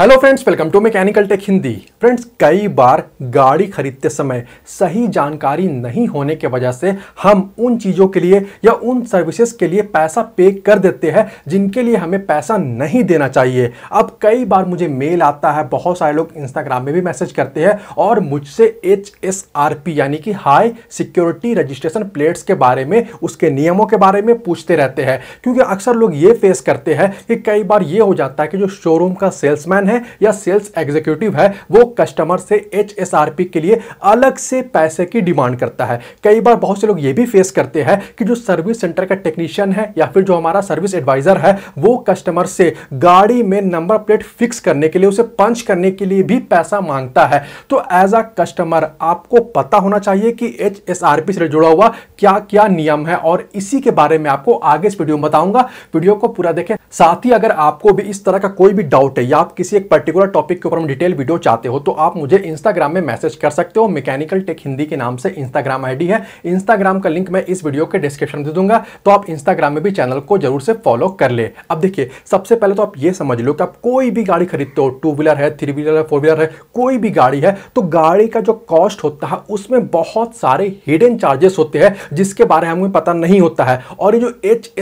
hello friends welcome to mechanical tech Hindi friends कई बार गाड़ी खरीदते समय सही जानकारी नहीं होने के वजह से हम उन चीज़ों के लिए या उन सर्विसेज के लिए पैसा पे कर देते हैं जिनके लिए हमें पैसा नहीं देना चाहिए अब कई बार मुझे मेल आता है बहुत सारे लोग इंस्टाग्राम में भी मैसेज करते हैं और मुझसे एच एस आर पी यानी कि हाई सिक्योरिटी रजिस्ट्रेशन प्लेट्स के बारे में उसके नियमों के बारे में पूछते रहते हैं क्योंकि अक्सर लोग ये फेस करते हैं कि कई बार ये हो जाता है कि जो शोरूम का सेल्समैन है या सेल्स एग्जीक्यूटिव है वो कस्टमर से एच के लिए अलग से पैसे की डिमांड करता है कई बार बहुत से लोग ये भी फेस करते हैं कि जो सर्विस सेंटर का टेक्नीशियन है या फिर जो हमारा सर्विस एडवाइजर है वो कस्टमर से गाड़ी में नंबर प्लेट फिक्स करने के लिए उसे पंच करने के लिए भी पैसा मांगता है तो एज अ कस्टमर आपको पता होना चाहिए कि एच से जुड़ा हुआ क्या क्या नियम है और इसी के बारे में आपको आगे इस वीडियो में बताऊंगा वीडियो को पूरा देखें साथ ही अगर आपको भी इस तरह का कोई भी डाउट है या आप किसी एक पर्टिकुलर टॉपिक के ऊपर हम डिटेल वीडियो चाहते हो तो आप मुझे इंस्टाग्राम में मैसेज कर सकते हो मैकेनिकल टेक हिंदी के नाम से इंस्टाग्राम आईडी है इंस्टाग्राम का लिंक मैं इस वीडियो के डिस्क्रिप्शन दे दूंगा तो आप इंस्टाग्राम में भी चैनल को जरूर से फॉलो कर ले अब देखिए सबसे पहले तो आप ये समझ लो कि आप कोई भी गाड़ी खरीदते हो टू व्हीलर है थ्री व्हीलर है फोर व्हीलर है कोई भी गाड़ी है तो गाड़ी का जो कॉस्ट होता है उसमें बहुत सारे हिडन चार्जेस होते हैं जिसके बारे में हमें पता नहीं होता है और ये जो एच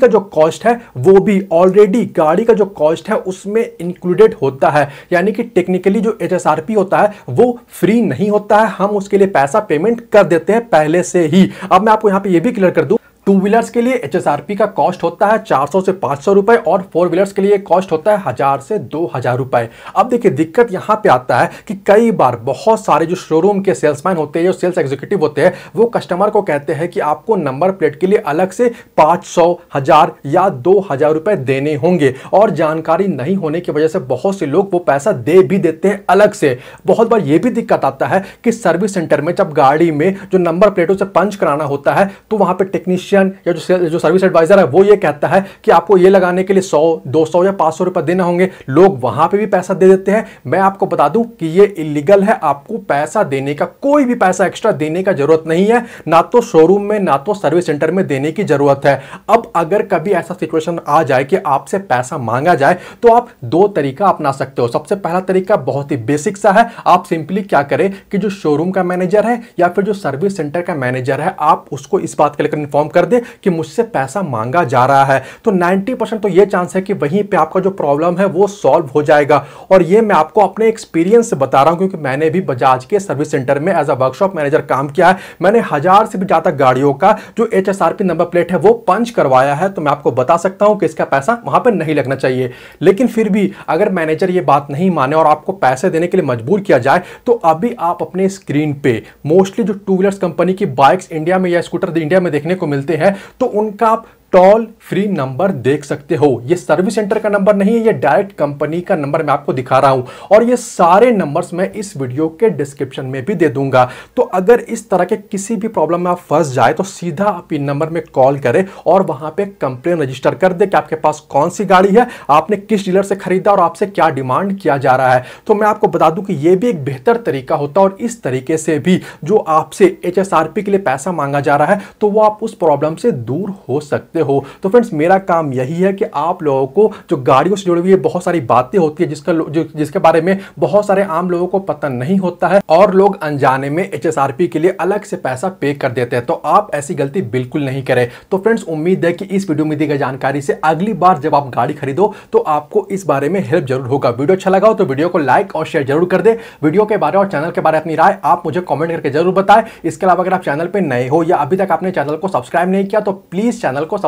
का जो कॉस्ट है वो भी ऑलरेडी गाड़ी का जो कॉस्ट है उसमें इंक्लूडेड लिमिटेड होता है यानी कि टेक्निकली जो एच होता है वो फ्री नहीं होता है हम उसके लिए पैसा पेमेंट कर देते हैं पहले से ही अब मैं आपको यहां पे ये भी क्लियर कर दूँ टू व्हीलर्स के लिए एच का कॉस्ट होता है 400 से 500 रुपए और फोर व्हीलर्स के लिए कॉस्ट होता है हज़ार से दो हज़ार रुपए अब देखिए दिक्कत यहां पे आता है कि कई बार बहुत सारे जो शोरूम के सेल्समैन होते हैं जो सेल्स एग्जीक्यूटिव होते हैं वो कस्टमर को कहते हैं कि आपको नंबर प्लेट के लिए अलग से पाँच सौ हज़ार या दो हज़ार रुपए देने होंगे और जानकारी नहीं होने की वजह से बहुत से लोग वो पैसा दे भी देते हैं अलग से बहुत बार ये भी दिक्कत आता है कि सर्विस सेंटर में जब गाड़ी में जो नंबर प्लेटों से पंच कराना होता है तो वहां पर टेक्नीशियन टेक्नीशियन या जो जो सर्विस एडवाइजर है वो ये कहता है कि आपको ये लगाने के लिए 100, 200 या 500 रुपए देने होंगे लोग वहां पे भी पैसा दे देते हैं मैं आपको बता दूं कि ये इलीगल है आपको पैसा देने का कोई भी पैसा एक्स्ट्रा देने का जरूरत नहीं है ना तो शोरूम में ना तो सर्विस सेंटर में देने की जरूरत है अब अगर कभी ऐसा सिचुएशन आ जाए कि आपसे पैसा मांगा जाए तो आप दो तरीका अपना सकते हो सबसे पहला तरीका बहुत ही बेसिक सा है आप सिंपली क्या करें कि जो शोरूम का मैनेजर है या फिर जो सर्विस सेंटर का मैनेजर है आप उसको इस बात के लेकर इन्फॉर्म कर दे कि मुझसे पैसा मांगा जा रहा है तो 90% तो ये चांस है कि वहीं पे आपका जो प्रॉब्लम है वो सॉल्व हो जाएगा और ये मैं आपको अपने एक्सपीरियंस से बता रहा हूँ क्योंकि मैंने भी बजाज के सर्विस सेंटर में एज अ वर्कशॉप मैनेजर काम किया है मैंने हज़ार से भी ज़्यादा गाड़ियों का जो एच नंबर प्लेट है वो पंच करवाया है तो मैं आपको बता सकता हूँ कि इसका पैसा वहाँ पर नहीं लगना चाहिए लेकिन फिर भी अगर मैनेजर ये बात नहीं माने और आपको पैसे देने के लिए मजबूर किया जाए तो अभी आप अपने स्क्रीन पे मोस्टली जो टू व्हीलर्स कंपनी की बाइक्स इंडिया में या स्कूटर इंडिया में देखने को मिलते है तो उनका आप टॉल फ्री नंबर देख सकते हो ये सर्विस सेंटर का नंबर नहीं है ये डायरेक्ट कंपनी का नंबर मैं आपको दिखा रहा हूं और ये सारे नंबर्स मैं इस वीडियो के डिस्क्रिप्शन में भी दे दूंगा तो अगर इस तरह के किसी भी प्रॉब्लम में आप फंस जाए तो सीधा आप इन नंबर में कॉल करें और वहां पे कंप्लेन रजिस्टर कर दे कि आपके पास कौन सी गाड़ी है आपने किस डीलर से खरीदा और आपसे क्या डिमांड किया जा रहा है तो मैं आपको बता दूं कि ये भी एक बेहतर तरीका होता है और इस तरीके से भी जो आपसे एच के लिए पैसा मांगा जा रहा है तो वो आप उस प्रॉब्लम से दूर हो सकते सकते हो तो फ्रेंड्स मेरा काम यही है कि आप लोगों को जो गाड़ियों से जुड़ी हुई है बहुत सारी बातें होती है जिसका जो, जिसके बारे में बहुत सारे आम लोगों को पता नहीं होता है और लोग अनजाने में एच के लिए अलग से पैसा पे कर देते हैं तो आप ऐसी गलती बिल्कुल नहीं करें तो फ्रेंड्स उम्मीद है कि इस वीडियो में दी गई जानकारी से अगली बार जब आप गाड़ी खरीदो तो आपको इस बारे में हेल्प जरूर होगा वीडियो अच्छा लगा हो तो वीडियो को लाइक और शेयर जरूर कर दे वीडियो के बारे और चैनल के बारे में अपनी राय आप मुझे कॉमेंट करके जरूर बताएं इसके अलावा अगर आप चैनल पर नए हो या अभी तक आपने चैनल को सब्सक्राइब नहीं किया तो प्लीज़ चैनल को सब्सक्राइब